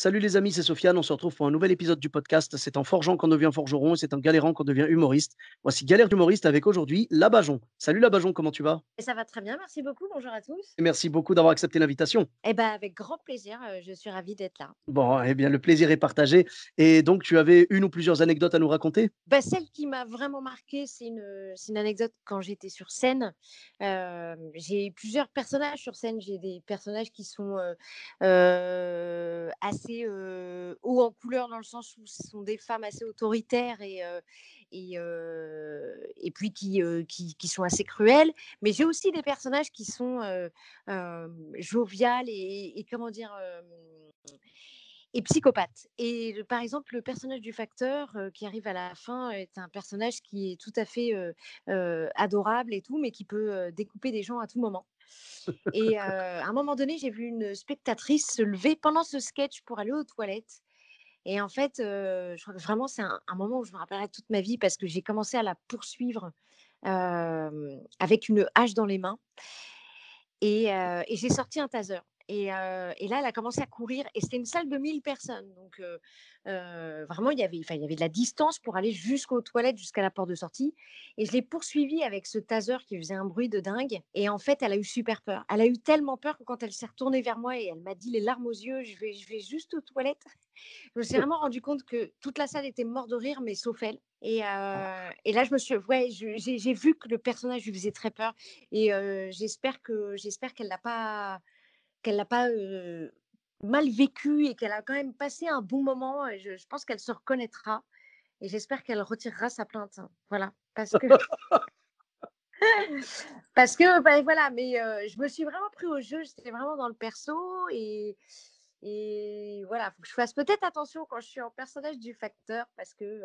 Salut les amis, c'est Sofiane. On se retrouve pour un nouvel épisode du podcast. C'est en forgeant qu'on devient forgeron et c'est en galérant qu'on devient humoriste. Voici Galère d'humoriste avec aujourd'hui Labajon. Salut Labajon, comment tu vas Ça va très bien, merci beaucoup. Bonjour à tous. Et merci beaucoup d'avoir accepté l'invitation. Eh bien avec grand plaisir, euh, je suis ravie d'être là. Bon, eh bien le plaisir est partagé. Et donc tu avais une ou plusieurs anecdotes à nous raconter Bah Celle qui m'a vraiment marqué c'est une, une, anecdote quand j'étais sur scène. Euh, j'ai plusieurs personnages sur scène. J'ai des personnages qui sont euh, assez haut en couleur dans le sens où ce sont des femmes assez autoritaires et, et, et, puis qui, qui, sont assez cruelles. Mais j'ai aussi des personnages qui sont joviales et comment dire et psychopathe. Et par exemple, le personnage du facteur qui arrive à la fin est un personnage qui est tout à fait adorable et tout, mais qui peut découper des gens à tout moment. Et à un moment donné, j'ai vu une spectatrice se lever pendant ce sketch pour aller aux toilettes. Et en fait, je crois que vraiment, c'est un, moment où je me rappellerai toute ma vie parce que j'ai commencé à la poursuivre avec une hache dans les mains. et j'ai sorti un taser. Et, là, elle a commencé à courir. Et c'était une salle de 1000 personnes. Donc, vraiment, il y, avait, il y avait de la distance pour aller jusqu'aux toilettes, jusqu'à la porte de sortie. Et je l'ai poursuivie avec ce taser qui faisait un bruit de dingue. Et en fait, elle a eu super peur. Elle a eu tellement peur que quand elle s'est retournée vers moi et elle m'a dit les larmes aux yeux, je vais, je vais juste aux toilettes. Je me suis vraiment rendu compte que toute la salle était morte de rire, mais sauf elle. Et, ah. là, je me suis, ouais, j'ai vu que le personnage lui faisait très peur. Et j'espère que j'espère qu'elle n'a pas, qu'elle n'a pas mal vécu et qu'elle a quand même passé un bon moment. Et je, pense qu'elle se reconnaîtra et j'espère qu'elle retirera sa plainte. Hein. Voilà, parce que. parce que, ben, voilà, mais je me suis vraiment pris au jeu, j'étais vraiment dans le perso et. Et voilà, faut que je fasse peut-être attention quand je suis en personnage du facteur parce que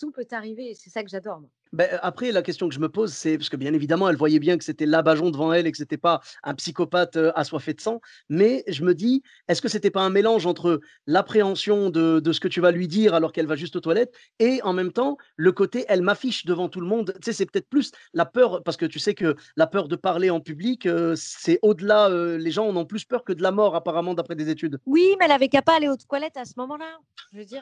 tout peut arriver et c'est ça que j'adore. Bah, après, la question que je me pose, c'est parce que bien évidemment, elle voyait bien que c'était l'abajon devant elle et que c'était pas un psychopathe assoiffé de sang. Mais je me dis, est-ce que c'était pas un mélange entre l'appréhension de, de, ce que tu vas lui dire alors qu'elle va juste aux toilettes et en même temps le côté elle m'affiche devant tout le monde. Tu sais, c'est peut-être plus la peur parce que tu sais que la peur de parler en public, c'est au-delà. les gens en ont plus peur que de la mort apparemment d'après des études. Oui, mais elle avait qu'à pas aller aux toilettes à ce moment-là. Je veux dire,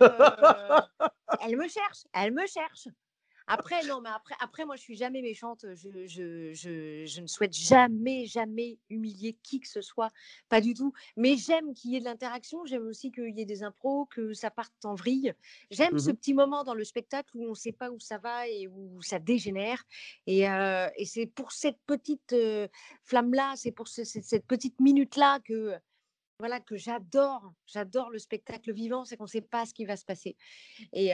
elle me cherche, elle me cherche. Après, non, mais après, après, moi, je suis jamais méchante. Je, ne souhaite jamais, jamais humilier qui que ce soit. Pas du tout. Mais j'aime qu'il y ait de l'interaction. J'aime aussi qu'il y ait des impros, que ça parte en vrille. J'aime mmh ce petit moment dans le spectacle où on ne sait pas où ça va et où ça dégénère. Et, c'est pour cette petite flamme-là, c'est pour cette petite minute-là que voilà que j'adore, j'adore le spectacle vivant, c'est qu'on ne sait pas ce qui va se passer. Et,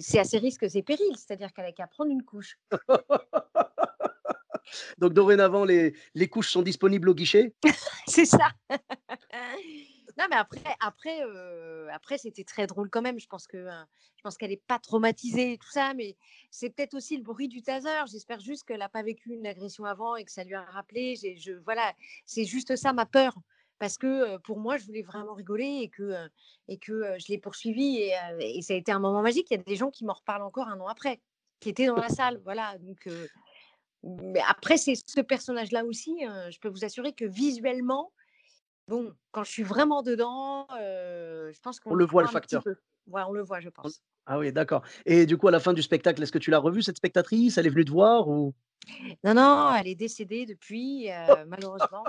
c'est euh, assez risque, c'est à c'est-à-dire qu'elle a qu'à prendre une couche. Donc dorénavant, les, couches sont disponibles au guichet C'est ça. non, mais après, après, euh, après c'était très drôle quand même. Je pense que hein, je pense qu'elle n'est pas traumatisée et tout ça, mais c'est peut-être aussi le bruit du taser. J'espère juste qu'elle n'a pas vécu une agression avant et que ça lui a rappelé. Je, voilà, c'est juste ça ma peur parce que pour moi, je voulais vraiment rigoler et que, et que je l'ai poursuivi. Et, ça a été un moment magique. Il y a des gens qui m'en reparlent encore un an après, qui étaient dans la salle. Voilà. Donc, mais après, c'est ce personnage-là aussi. Hein, je peux vous assurer que visuellement, bon, quand je suis vraiment dedans, je pense qu'on. le voit le facteur. on le voit, je pense. Ah oui, d'accord. Et du coup, à la fin du spectacle, est-ce que tu l'as revue, cette spectatrice Elle est venue te voir ou Non, non, elle est décédée depuis, oh! malheureusement.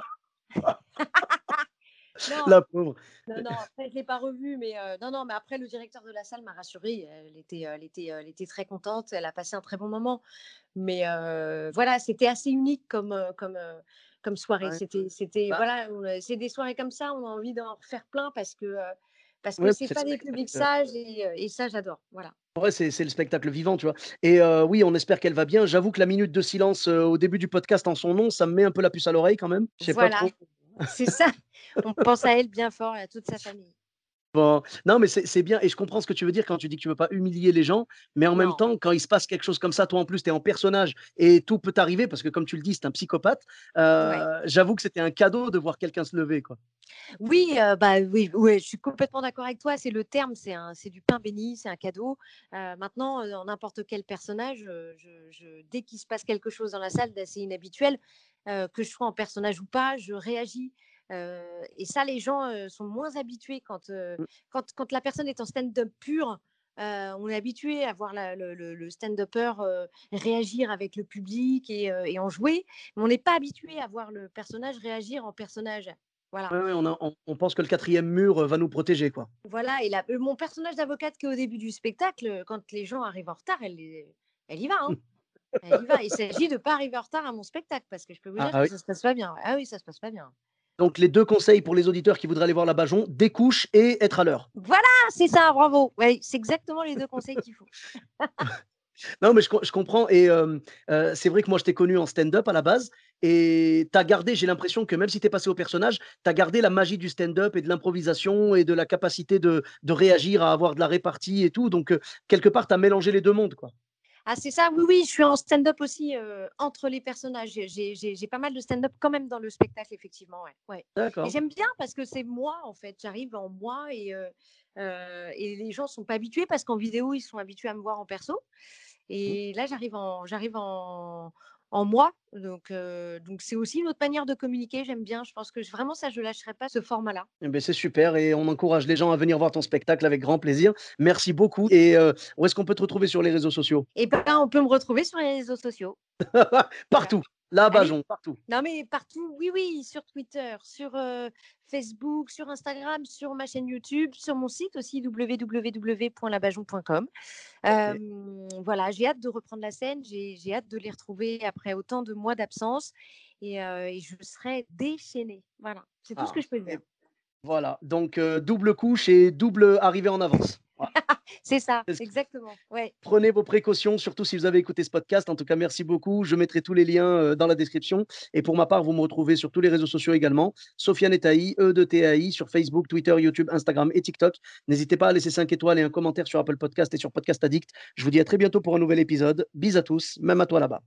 Ah! non, la pauvre. Non, non, après, je l'ai pas revue, mais euh, non, non, mais après, le directeur de la salle m'a rassurée. Elle était, elle était, elle était très contente. Elle a passé un très bon moment. Mais euh, voilà, c'était assez unique comme, euh, comme, comme soirée. C'était, c'était, bah voilà, c'est des soirées comme ça. On a envie d'en refaire plein parce que. ce parce pas des publics hein. sages et, ça j'adore. Voilà. Ouais, c'est le spectacle vivant, tu vois. Et oui, on espère qu'elle va bien. J'avoue que la minute de silence au début du podcast en son nom, ça me met un peu la puce à l'oreille quand même. Je sais pas trop. C'est ça. On pense à elle bien fort et à toute sa famille. Bon. Non, mais c'est bien. Et je comprends ce que tu veux dire quand tu dis que tu ne veux pas humilier les gens. Mais en même temps, quand il se passe quelque chose comme ça, toi en plus, tu es en personnage et tout peut arriver parce que, comme tu le dis, c'est un psychopathe. Euh, j'avoue que c'était un cadeau de voir quelqu'un se lever. quoi. Oui, euh, bah, oui, oui, je suis complètement d'accord avec toi. C'est le terme, c'est du pain béni, c'est un cadeau. Euh, maintenant, dans n'importe quel personnage, je, dès qu'il se passe quelque chose dans la salle d'assez inhabituel, euh, que je sois en personnage ou pas, je réagis. Euh, et ça, les gens euh, sont moins habitués mm. quand, la personne est en stand-up pur. on est habitué à voir le, stand-upper réagir avec le public et, en jouer, mais on n'est pas habitué à voir le personnage réagir en personnage. on, pense que le quatrième mur va nous protéger, quoi. Voilà. Et mon personnage d'avocate qui est au début du spectacle, quand les gens arrivent en retard, elle, y va. Hein. Il s'agit de ne pas arriver en retard à mon spectacle parce que je peux vous ah, dire ah que ça se passe pas bien. Ah ça se passe pas bien. Donc les deux conseils pour les auditeurs qui voudraient aller voir la Bajon, découche et être à l'heure. Voilà, c'est ça, bravo. Oui, c'est exactement les deux conseils qu'il faut. non, mais je, comprends. Et euh, euh, c'est vrai que moi, je t'ai connu en stand-up à la base. Et tu as gardé, j'ai l'impression que même si tu es passé au personnage, tu as gardé la magie du stand-up et de l'improvisation et de la capacité de, réagir à avoir de la répartie et tout. Donc, euh, quelque part, tu as mélangé les deux mondes. quoi. Ah, c'est ça, oui, oui, je suis en stand-up aussi euh, entre les personnages. J'ai pas mal de stand-up quand même dans le spectacle, effectivement. Ouais. D'accord. J'aime bien parce que c'est moi, en fait. J'arrive en moi et, euh, euh, les gens ne sont pas habitués parce qu'en vidéo, ils sont habitués à me voir en perso. Mmh. Et là, j'arrive en, j'arrive en, en moi. Donc, donc c'est aussi une autre manière de communiquer. J'aime bien. Je pense que vraiment ça, je ne lâcherai pas ce format-là. Eh ben, c'est super et on encourage les gens à venir voir ton spectacle avec grand plaisir. Merci beaucoup. Et où est-ce qu'on peut te retrouver sur les réseaux sociaux Et eh ben, on peut me retrouver sur les réseaux sociaux. Partout. La ah partout. Non, mais partout, oui, oui, sur Twitter, sur euh, Facebook, sur Instagram, sur ma chaîne YouTube, sur mon site aussi, www.labajon.com. Voilà, j'ai hâte de reprendre la scène, j'ai hâte de les retrouver après autant de mois d'absence et, euh, je serai déchaînée. Voilà, c'est tout ce ah, que je peux dire. Voilà, donc euh, double couche et double arrivée en avance. c'est ça, exactement. Prenez vos précautions, surtout si vous avez écouté ce podcast. En tout cas, merci beaucoup. Je mettrai tous les liens euh, dans la description. Et pour ma part, vous me retrouvez sur tous les réseaux sociaux également. Sofiane Etai, E de TAI, sur Facebook, Twitter, YouTube, Instagram et TikTok. N'hésitez pas à laisser 5 étoiles et un commentaire sur Apple Podcast et sur Podcast Addict. Je vous dis à très bientôt pour un nouvel épisode. Bis à tous, même à toi là-bas.